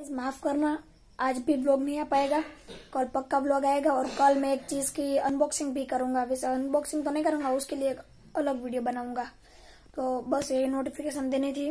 इस माफ करना आज भी ब्लॉग नहीं आ पाएगा कल पक्का ब्लॉग आएगा और कल मैं एक चीज की अनबॉक्सिंग भी करूंगा वैसे अनबॉक्सिंग तो नहीं करूंगा उसके लिए अलग वीडियो बनाऊंगा तो बस यही नोटिफिकेशन देनी थी